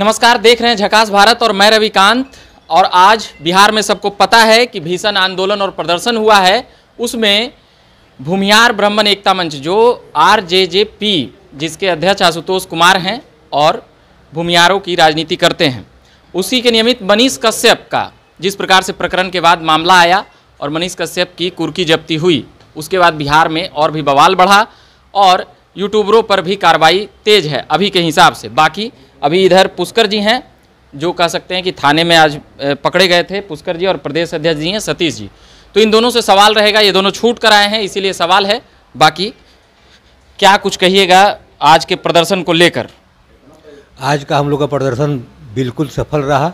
नमस्कार देख रहे हैं झकास भारत और मैं रविकांत और आज बिहार में सबको पता है कि भीषण आंदोलन और प्रदर्शन हुआ है उसमें भूमियार ब्राह्मण एकता मंच जो आर जे जे पी जिसके अध्यक्ष आशुतोष कुमार हैं और भूमियारों की राजनीति करते हैं उसी के नियमित मनीष कश्यप का जिस प्रकार से प्रकरण के बाद मामला आया और मनीष कश्यप की कुर्की जब्ती हुई उसके बाद बिहार में और भी बवाल बढ़ा और यूट्यूबरों पर भी कार्रवाई तेज है अभी के हिसाब से बाकी अभी इधर पुष्कर जी हैं जो कह सकते हैं कि थाने में आज पकड़े गए थे पुष्कर जी और प्रदेश अध्यक्ष जी हैं सतीश जी तो इन दोनों से सवाल रहेगा ये दोनों छूट कर आए हैं इसीलिए सवाल है बाकी क्या कुछ कहिएगा आज के प्रदर्शन को लेकर आज का हम लोग का प्रदर्शन बिल्कुल सफल रहा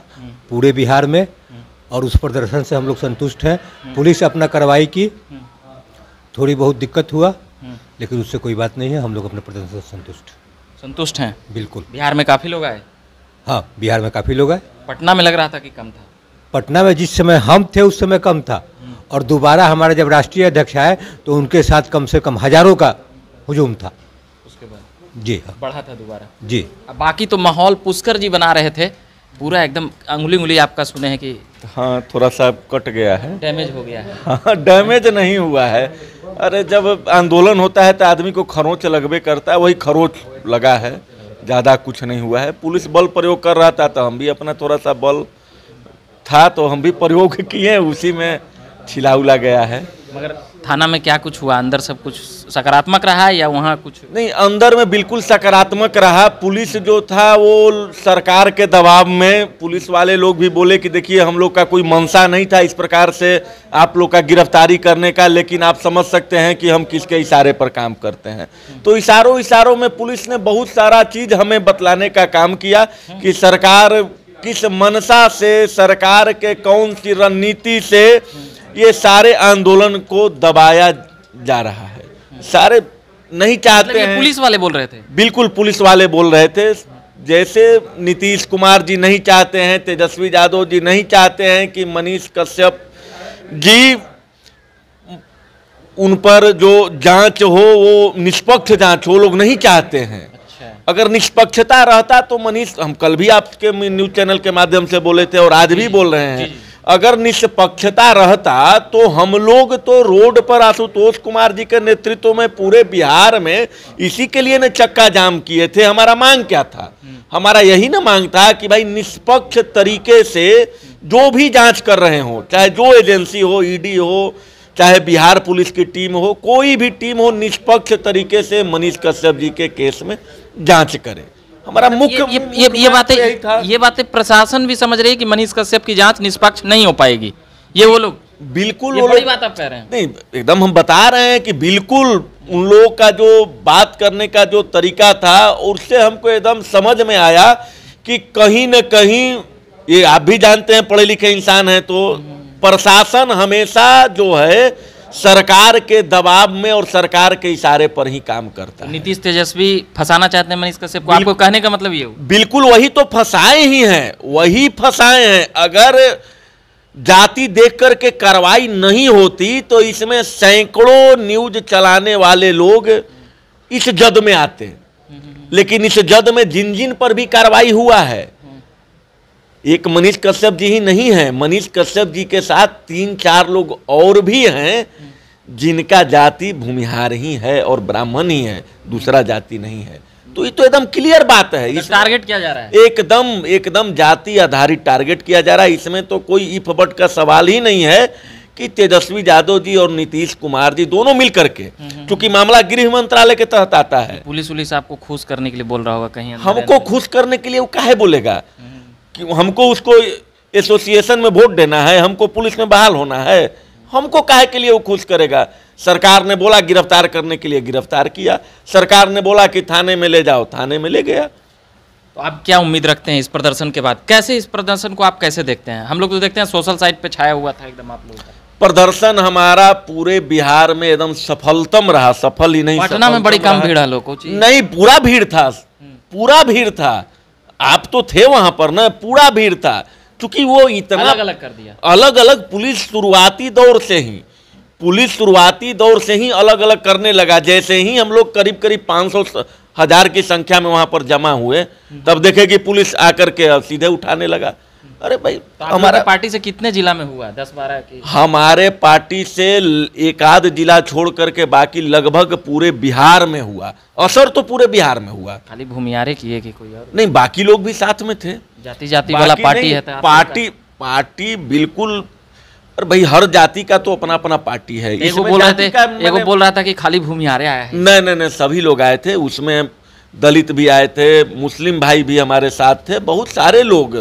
पूरे बिहार में और उस प्रदर्शन से हम लोग संतुष्ट हैं हम्म। पुलिस अपना कार्रवाई की हम्म। थोड़ी बहुत दिक्कत हुआ लेकिन उससे कोई बात नहीं है हम लोग अपने प्रदर्शन से संतुष्ट संतुष्ट हैं बिल्कुल बिहार में काफ़ी लोग आए हाँ बिहार में काफ़ी लोग आए पटना में लग रहा था कि कम था पटना में जिस समय हम थे उस समय कम था हम्म। और दोबारा हमारे जब राष्ट्रीय अध्यक्ष आए तो उनके साथ कम से कम हजारों का हजूम था उसके बाद जी हाँ बढ़ा था दोबारा जी अब बाकी तो माहौल पुष्कर जी बना रहे थे पूरा एकदम अंगुली उंगली आपका सुने हैं कि हाँ थोड़ा सा कट गया है डैमेज हो गया है हाँ डैमेज नहीं हुआ है अरे जब आंदोलन होता है तो आदमी को खरोच लगबे करता है वही खरोच लगा है ज़्यादा कुछ नहीं हुआ है पुलिस बल प्रयोग कर रहा था तो हम भी अपना थोड़ा सा बल था तो हम भी प्रयोग किए उसी में छिला गया है मगर थाना में क्या कुछ हुआ अंदर सब कुछ सकारात्मक रहा या वहाँ कुछ नहीं अंदर में बिल्कुल सकारात्मक रहा पुलिस जो था वो सरकार के दबाव में पुलिस वाले लोग भी बोले कि देखिए हम लोग का कोई मंशा नहीं था इस प्रकार से आप लोग का गिरफ्तारी करने का लेकिन आप समझ सकते हैं कि हम किसके इशारे पर काम करते हैं तो इशारों इशारों में पुलिस ने बहुत सारा चीज़ हमें बतलाने का काम किया कि सरकार किस मनसा से सरकार के कौन सी रणनीति से ये सारे आंदोलन को दबाया जा रहा है सारे नहीं मतलब चाहते हैं पुलिस वाले बोल रहे थे बिल्कुल पुलिस वाले बोल रहे थे जैसे नीतीश कुमार जी नहीं चाहते हैं तेजस्वी यादव जी नहीं चाहते हैं कि मनीष कश्यप जी उन पर जो जांच हो वो निष्पक्ष जांच हो लोग नहीं चाहते हैं अच्छा। अगर निष्पक्षता रहता तो मनीष हम कल भी आपके न्यूज चैनल के माध्यम से बोले थे और आज भी बोल रहे हैं अगर निष्पक्षता रहता तो हम लोग तो रोड पर आशुतोष कुमार जी के नेतृत्व में पूरे बिहार में इसी के लिए न चक्का जाम किए थे हमारा मांग क्या था हमारा यही ना मांग था कि भाई निष्पक्ष तरीके से जो भी जांच कर रहे हो चाहे जो एजेंसी हो ईडी हो चाहे बिहार पुलिस की टीम हो कोई भी टीम हो निष्पक्ष तरीके से मनीष कश्यप जी के केस में जांच करें हमारा मतलब मुख्य ये ये, ये बातें ये बातें प्रशासन भी समझ रही है कि मनीष कश्यप की जांच निष्पक्ष नहीं हो पाएगी ये वो लोग बिल्कुल वो बड़ी बात आप कह रहे हैं नहीं एकदम हम बता रहे हैं कि बिल्कुल उन लोगों का जो बात करने का जो तरीका था उससे हमको एकदम समझ में आया कि कहीं ना कहीं ये आप भी जानते हैं पढ़े लिखे इंसान हैं तो हम्म। प्रशासन हमेशा जो है सरकार के दबाव में और सरकार के इशारे पर ही काम करता है नीतीश तेजस्वी फंसाना चाहते हैं मनीष कश्यप को आपको कहने का मतलब ये बिल्कुल वही तो फंसाए ही हैं वही फंसाए हैं अगर जाति देख करके कार्रवाई नहीं होती तो इसमें सैकड़ों न्यूज चलाने वाले लोग इस जद में आते हैं लेकिन इस जद में जिन जिन पर भी कार्रवाई हुआ है एक मनीष कश्यप जी ही नहीं है मनीष कश्यप जी के साथ तीन चार लोग और भी हैं जिनका जाति भूमिहार ही है और ब्राह्मण ही है दूसरा जाति नहीं है तो ये तो एकदम क्लियर बात है तो इस टारगेट किया जा रहा है एकदम एकदम जाति आधारित टारगेट किया जा रहा है इसमें तो कोई इफ बट का सवाल ही नहीं है कि तेजस्वी यादव जी और नीतीश कुमार जी दोनों मिल करके क्योंकि हम्म, हम्म, हम्म। मामला गृह मंत्रालय के तहत आता है तो पुलिस उलिस आपको खुश करने के लिए बोल रहा होगा कहीं हमको खुश करने के लिए वो काहे बोलेगा कि हमको उसको एसोसिएशन में वोट देना है हमको पुलिस में बहाल होना है हमको काहे के लिए वो खुश करेगा सरकार ने बोला गिरफ्तार करने के लिए गिरफ्तार किया सरकार ने बोला कि थाने में ले जाओ थाने में ले गया तो आप क्या उम्मीद रखते हैं इस प्रदर्शन के बाद कैसे इस प्रदर्शन को आप कैसे देखते हैं हम लोग तो देखते हैं सोशल साइट पे छाया हुआ था एकदम आप लोग प्रदर्शन हमारा पूरे बिहार में एकदम सफलतम रहा सफल ही नहीं पटना में बड़ी कम भीड़ है लोगों नहीं पूरा भीड़ था पूरा भीड़ था आप तो थे वहां पर ना पूरा भीड़ था क्योंकि वो इतना अलग अलग कर दिया अलग अलग पुलिस शुरुआती दौर से ही पुलिस शुरुआती दौर से ही अलग अलग करने लगा जैसे ही हम लोग करीब करीब पाँच सौ हजार की संख्या में वहां पर जमा हुए तब देखे कि पुलिस आकर के सीधे उठाने लगा अरे भाई तो हमारा पार्टी से कितने जिला में हुआ दस बारह की हमारे पार्टी से एक आध जिला छोड़ करके बाकी लगभग पूरे बिहार में हुआ असर तो पूरे बिहार में हुआ खाली भूमियारे किए कि कोई और नहीं बाकी लोग भी साथ में थे जाति जाति वाला पार्टी है तो पार्टी पार्टी बिल्कुल और भाई हर जाति का तो अपना अपना पार्टी है एक बोल रहा थे एक बोल रहा था कि खाली भूमियारे आए हैं नहीं नहीं नहीं सभी लोग आए थे उसमें दलित भी आए थे मुस्लिम भाई भी हमारे साथ थे बहुत सारे लोग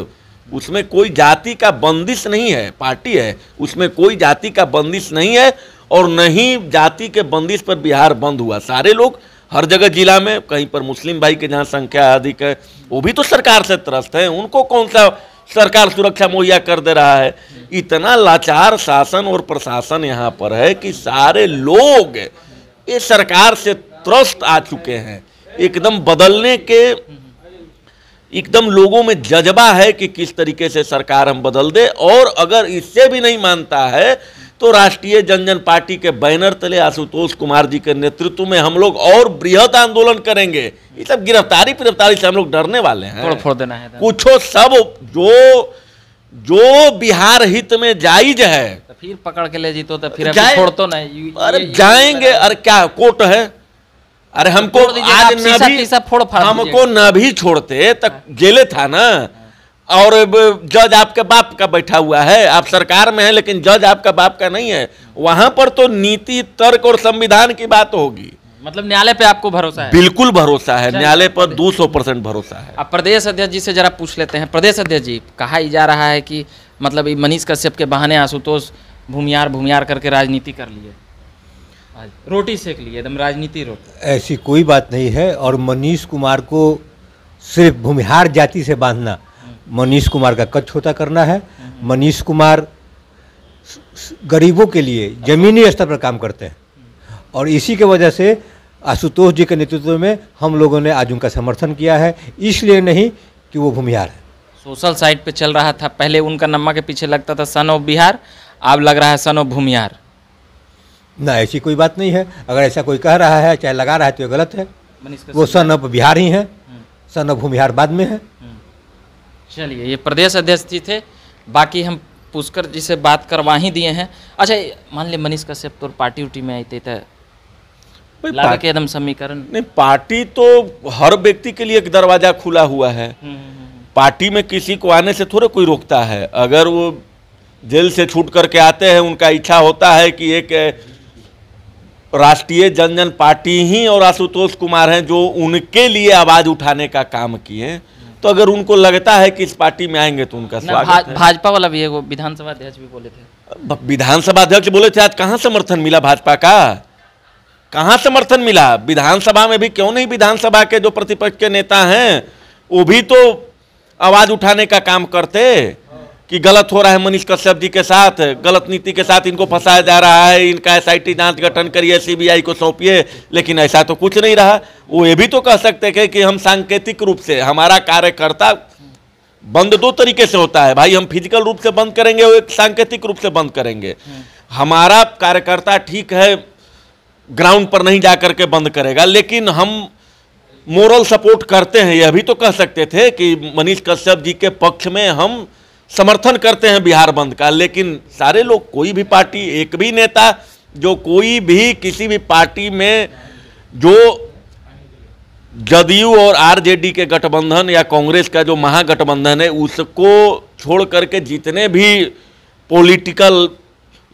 उसमें कोई जाति का बंदिश नहीं है पार्टी है उसमें कोई जाति का बंदिश नहीं है और नहीं जाति के बंदिश पर बिहार बंद हुआ सारे लोग हर जगह जिला में कहीं पर मुस्लिम भाई के जहाँ संख्या अधिक है वो भी तो सरकार से त्रस्त हैं उनको कौन सा सरकार सुरक्षा मुहैया कर दे रहा है इतना लाचार शासन और प्रशासन यहाँ पर है कि सारे लोग ये सरकार से त्रस्त आ चुके हैं एकदम बदलने के एकदम लोगों में जज्बा है कि किस तरीके से सरकार हम बदल दे और अगर इससे भी नहीं मानता है तो राष्ट्रीय जन जन पार्टी के बैनर तले आशुतोष कुमार जी के नेतृत्व में हम लोग और बृहद आंदोलन करेंगे ये सब गिरफ्तारी गिरफ्तारी से हम लोग डरने वाले हैं फोड़ फोड़ देना है कुछ सब जो जो बिहार हित में जायज है तो फिर पकड़ के ले जीतो तो फिर जाए, तो नहीं अरे जाएंगे अरे क्या कोर्ट है अरे तो हमको आज ना भी हमको ना भी छोड़ते तक हाँ। जेले था ना हाँ। और जज आपके बाप का बैठा हुआ है आप सरकार में है लेकिन जज आपका बाप का नहीं है वहां पर तो नीति तर्क और संविधान की बात होगी मतलब न्यायालय पे आपको भरोसा है बिल्कुल भरोसा है न्यायालय पर दो सौ परसेंट भरोसा है अब प्रदेश अध्यक्ष जी से जरा पूछ लेते हैं प्रदेश अध्यक्ष जी कहा ही जा रहा है कि मतलब मनीष कश्यप के बहाने आशुतोष भूमियार भूमियार करके राजनीति कर लिए रोटी सेक ली एकदम राजनीति रोटी ऐसी कोई बात नहीं है और मनीष कुमार को सिर्फ भूमिहार जाति से बांधना हम्म। मनीष कुमार का कद छोटा करना है हम्म। मनीष कुमार गरीबों के लिए जमीनी स्तर पर काम करते हैं हम्म। और इसी के वजह से आशुतोष जी के नेतृत्व में हम लोगों ने आज उनका समर्थन किया है इसलिए नहीं कि वो भूमिहार है सोशल साइट पे चल रहा था पहले उनका नम्मा के पीछे लगता था सन ऑफ बिहार अब लग रहा है सन ऑफ भूमिहार ना ऐसी कोई बात नहीं है अगर ऐसा कोई कह रहा है चाहे लगा रहा है तो ये गलत है वो सन ऑफ बिहार ही है हम्म। सन ऑफ बिहार बाद में है हम्म। चलिए ये प्रदेश अध्यक्ष जी थे बाकी हम पुष्कर जी से बात करवा ही दिए हैं अच्छा मान ली मनीष कश्यप तो पार्टी उटी में आते थे तो के एकदम समीकरण नहीं पार्टी तो हर व्यक्ति के लिए एक दरवाजा खुला हुआ है हम्म, पार्टी में किसी को आने से थोड़ा कोई रोकता है अगर वो जेल से छूट करके आते हैं उनका इच्छा होता है कि एक राष्ट्रीय जन जन पार्टी ही और आशुतोष कुमार हैं जो उनके लिए आवाज़ उठाने का काम किए तो अगर उनको लगता है कि इस पार्टी में आएंगे तो उनका स्वागत भा, है भाजपा वाला भी है वो विधानसभा अध्यक्ष भी बोले थे विधानसभा अध्यक्ष बोले थे आज कहाँ समर्थन मिला भाजपा का कहाँ समर्थन मिला विधानसभा में भी क्यों नहीं विधानसभा के जो प्रतिपक्ष के नेता हैं वो भी तो आवाज़ उठाने का काम करते कि गलत हो रहा है मनीष कश्यप जी के साथ गलत नीति के साथ इनको फंसाया जा रहा है इनका एस आई टी जांच गठन करिए सीबीआई को सौंपिए लेकिन ऐसा तो कुछ नहीं रहा वो ये भी तो कह सकते थे कि हम सांकेतिक रूप से हमारा कार्यकर्ता बंद दो तरीके से होता है भाई हम फिजिकल रूप से बंद करेंगे और एक सांकेतिक रूप से बंद करेंगे हमारा कार्यकर्ता ठीक है ग्राउंड पर नहीं जा करके बंद करेगा लेकिन हम मोरल सपोर्ट करते हैं यह भी तो कह सकते थे कि मनीष कश्यप जी के पक्ष में हम समर्थन करते हैं बिहार बंद का लेकिन सारे लोग कोई भी पार्टी एक भी नेता जो कोई भी किसी भी पार्टी में जो जदयू और आरजेडी के गठबंधन या कांग्रेस का जो महागठबंधन है उसको छोड़ करके जितने भी पॉलिटिकल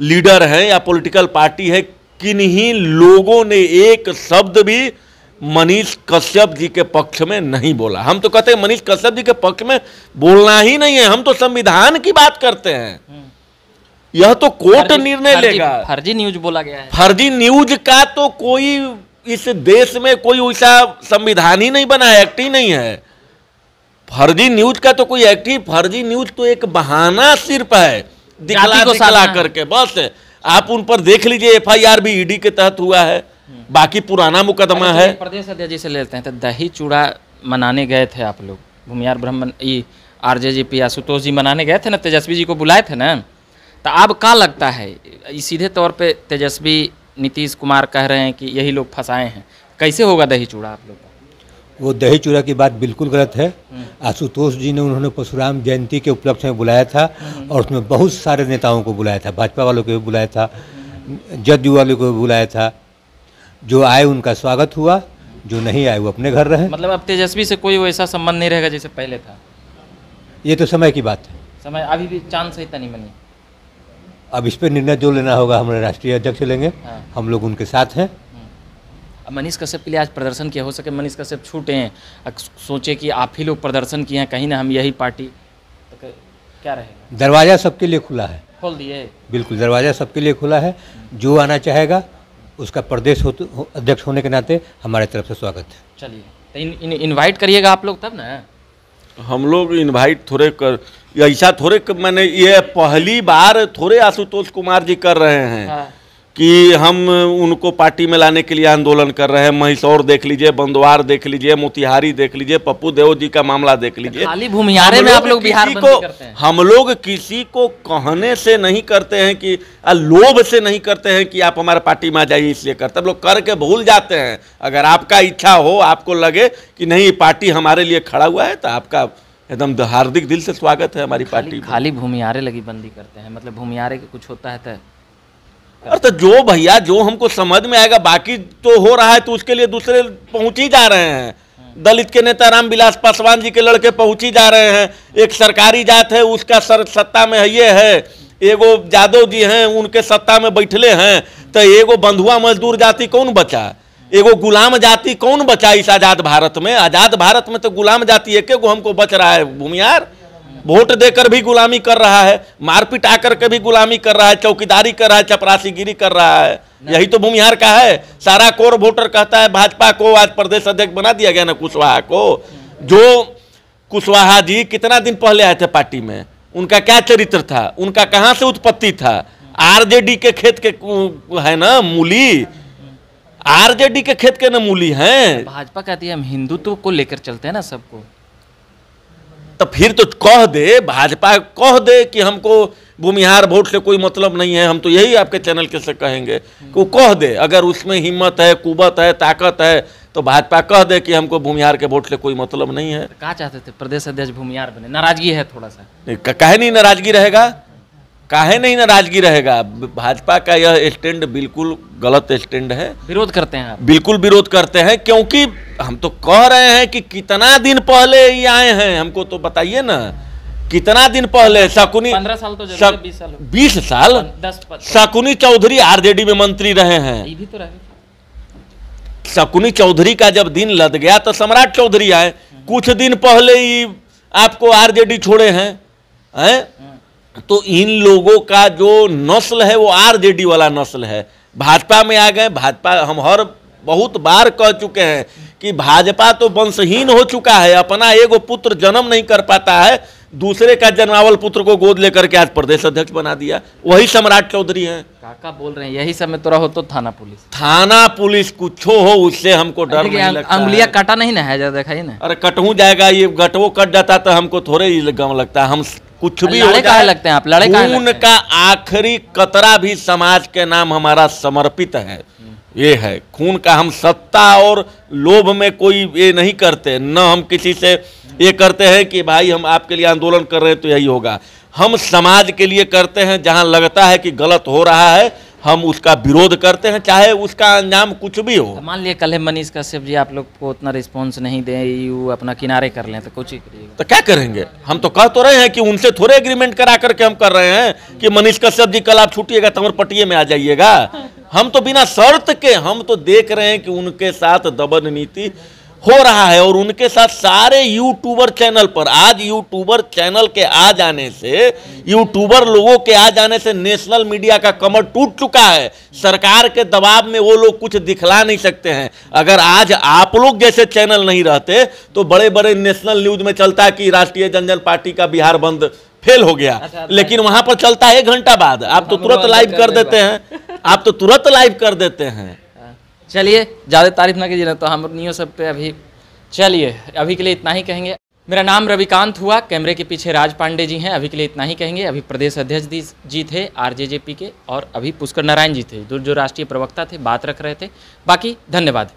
लीडर हैं या पॉलिटिकल पार्टी है किन्हीं लोगों ने एक शब्द भी मनीष कश्यप जी के पक्ष में नहीं बोला हम तो कहते हैं मनीष कश्यप जी के पक्ष में बोलना ही नहीं है हम तो संविधान की बात करते हैं हम्म। यह तो कोर्ट निर्णय लेगा फर्जी न्यूज बोला गया है फर्जी न्यूज का तो कोई इस देश में कोई ऐसा संविधान ही नहीं बना है एक्ट ही नहीं है फर्जी न्यूज का तो कोई एक्ट ही फर्जी न्यूज तो एक बहाना सिर्फ है दिखला को दिखला करके बस आप उन पर देख लीजिए एफआईआर भी ईडी के तहत हुआ है बाकी पुराना मुकदमा अच्छा, है तो प्रदेश अध्यक्ष जी से लेते हैं तो दही चूड़ा मनाने गए थे आप लोग भूमियार ब्राह्मण ये R J G P Ashutosh ji मनाने गए थे ना तेजस्वी जी को बुलाए थे ना तो अब क्या लगता है सीधे तौर पे तेजस्वी नीतीश कुमार कह रहे हैं कि यही लोग फंसाए हैं कैसे होगा दही चूड़ा आप लोग वो दही चूड़ा की बात बिल्कुल गलत है हम्म। आशुतोष जी ने उन्होंने परशुराम जयंती के उपलक्ष्य में बुलाया था हम्म। और उसमें बहुत सारे नेताओं को बुलाया था भाजपा वालों को भी बुलाया था हम्म। जदयू वालों को भी बुलाया था जो आए उनका स्वागत हुआ जो नहीं आए वो अपने घर रहे मतलब अब तेजस्वी से कोई वैसा संबंध नहीं रहेगा जैसे पहले था ये तो समय की बात है समय अभी भी चांद सही नहीं बनी अब इस पर निर्णय जो लेना होगा हमारे राष्ट्रीय अध्यक्ष लेंगे हाँ। हम लोग उनके साथ हैं हम्म। मनीष कश्यप के लिए आज प्रदर्शन किया हो सके मनीष कश्यप छूटे हैं सोचे कि आप ही लोग प्रदर्शन किए हैं कहीं ना हम यही पार्टी तो क्या रहेगा दरवाज़ा सबके लिए खुला है खोल दिए बिल्कुल दरवाज़ा सबके लिए खुला है जो आना चाहेगा उसका प्रदेश हो, अध्यक्ष होने के नाते हमारे तरफ से स्वागत है चलिए तो इन इनवाइट करिएगा आप लोग तब ना हम लोग इन्वाइट थोड़े कर ऐसा थोड़े कर, मैंने ये पहली बार थोड़े आशुतोष कुमार जी कर रहे हैं हाँ। कि हम उनको पार्टी में लाने के लिए आंदोलन कर रहे हैं महिसौर देख लीजिए बंदवार देख लीजिए मोतिहारी देख लीजिए पप्पू देव जी का मामला देख लीजिए भूमियारे में आप लोग बिहार को हम लोग किसी को कहने से नहीं करते हैं कि लोभ से नहीं करते हैं कि आप हमारे पार्टी में आ जाइए इसलिए करते हम लोग करके भूल जाते हैं अगर आपका इच्छा हो आपको लगे कि नहीं पार्टी हमारे लिए खड़ा हुआ है तो आपका एकदम हार्दिक दिल से स्वागत है हमारी पार्टी खाली भूमिहारे लगी बंदी करते हैं मतलब भूमिहारे कुछ होता है तो अरे तो जो भैया जो हमको समझ में आएगा बाकी तो हो रहा है तो उसके लिए दूसरे पहुंच ही जा रहे हैं हम्म। दलित के नेता राम विलास पासवान जी के लड़के पहुंच ही जा रहे हैं एक सरकारी जात है उसका सर सत्ता में है ये है एगो जादव जी हैं उनके सत्ता में बैठले हैं तो एगो बंधुआ मजदूर जाति कौन बचा एगो गुलाम जाति कौन बचा इस आज़ाद भारत में आज़ाद भारत में तो गुलाम जाति एक गो हमको बच रहा है भूमियार वोट देकर भी गुलामी कर रहा है मारपीट आकर के भी गुलामी कर रहा है चौकीदारी कर रहा है चपरासीगिरी कर रहा है यही तो भूमिहार का है सारा कोर वोटर कहता है भाजपा को आज प्रदेश अध्यक्ष बना दिया गया ना कुशवाहा को जो कुशवाहा जी कितना दिन पहले आए थे पार्टी में उनका क्या चरित्र था उनका कहाँ से उत्पत्ति था आरजेडी के खेत के है ना मूली आरजेडी के खेत के ना मूली हैं भाजपा कहती है हम हिंदुत्व को लेकर चलते हैं ना सबको तो फिर तो कह दे भाजपा कह दे कि हमको भूमिहार वोट से कोई मतलब नहीं है हम तो यही आपके चैनल के से कहेंगे कि वो कह दे अगर उसमें हिम्मत है कुबत है ताकत है तो भाजपा कह दे कि हमको भूमिहार के वोट से कोई मतलब नहीं है कहा चाहते थे प्रदेश अध्यक्ष भूमिहार बने नाराजगी है थोड़ा सा कहे नहीं नाराजगी रहेगा काहे नहीं नाराजगी रहेगा भाजपा का यह स्टैंड बिल्कुल गलत स्टैंड है विरोध करते हैं आप बिल्कुल विरोध करते हैं क्योंकि हम तो कह रहे हैं कि कितना दिन पहले ये आए हैं हमको तो बताइए ना कितना दिन पहले शकुनी पंद्रह साल तो बीस साल साल दस चौधरी आरजेडी में मंत्री रहे हैं तो शकुनी चौधरी का जब दिन लद गया तो सम्राट चौधरी आए कुछ दिन पहले ही आपको आरजेडी छोड़े हैं हैं तो इन लोगों का जो नस्ल है वो आरजेडी वाला नस्ल है भाजपा में आ गए भाजपा हम हर बहुत बार कह चुके हैं कि भाजपा तो वंशहीन हो चुका है अपना एगो पुत्र जन्म नहीं कर पाता है दूसरे का जन्मावल पुत्र को गोद लेकर के आज प्रदेश अध्यक्ष बना दिया वही सम्राट चौधरी हैं काका बोल रहे हैं यही समय तो रहो तो थाना पुलिस थाना पुलिस कुछ हो उससे हमको डर नहीं लगता अंगुलियां काटा नहीं ना है जरा देखा ना अरे कटू जाएगा ये गटवो कट जाता तो हमको थोड़े ही गम लगता है हम कुछ भी हो जाए लगते हैं आप लड़े खून का आखिरी कतरा भी समाज के नाम हमारा समर्पित है ये है खून का हम सत्ता और लोभ में कोई ये नहीं करते न हम किसी से ये करते हैं कि भाई हम आपके लिए आंदोलन कर रहे हैं तो यही होगा हम समाज के लिए करते हैं जहां लगता है कि गलत हो रहा है हम उसका विरोध करते हैं चाहे उसका अंजाम कुछ भी हो तो मान लिया कल मनीष कश्यप जी आप लोग को उतना रिस्पांस नहीं दें यू e अपना किनारे कर लें तो कुछ ही तो क्या करेंगे हम तो कह तो रहे हैं कि उनसे थोड़े एग्रीमेंट करा करके हम कर रहे हैं कि मनीष कश्यप जी कल आप छुट्टिएगा तमर पटिए में आ जाइएगा हम तो बिना शर्त के हम तो देख रहे हैं कि उनके साथ दबन नीति हो रहा है और उनके साथ सारे यूट्यूबर चैनल पर आज यूट्यूबर चैनल के आ जाने से यूट्यूबर लोगों के आ जाने से नेशनल मीडिया का कमर टूट चुका है सरकार के दबाव में वो लोग कुछ दिखला नहीं सकते हैं अगर आज आप लोग जैसे चैनल नहीं रहते तो बड़े बड़े नेशनल न्यूज में चलता है कि राष्ट्रीय जनजन पार्टी का बिहार बंद फेल हो गया अच्छा, अच्छा। लेकिन वहां पर चलता है एक घंटा बाद आप तो हाँ, तुरंत लाइव कर देते हैं आप तो तुरंत लाइव कर देते हैं चलिए ज़्यादा तारीफ ना कीजिए ना तो हम नियो सब पे अभी चलिए अभी के लिए इतना ही कहेंगे मेरा नाम रविकांत हुआ कैमरे के पीछे राज पांडे जी हैं अभी के लिए इतना ही कहेंगे अभी प्रदेश अध्यक्ष जी थे आरजेजेपी के और अभी पुष्कर नारायण जी थे जो जो राष्ट्रीय प्रवक्ता थे बात रख रहे थे बाकी धन्यवाद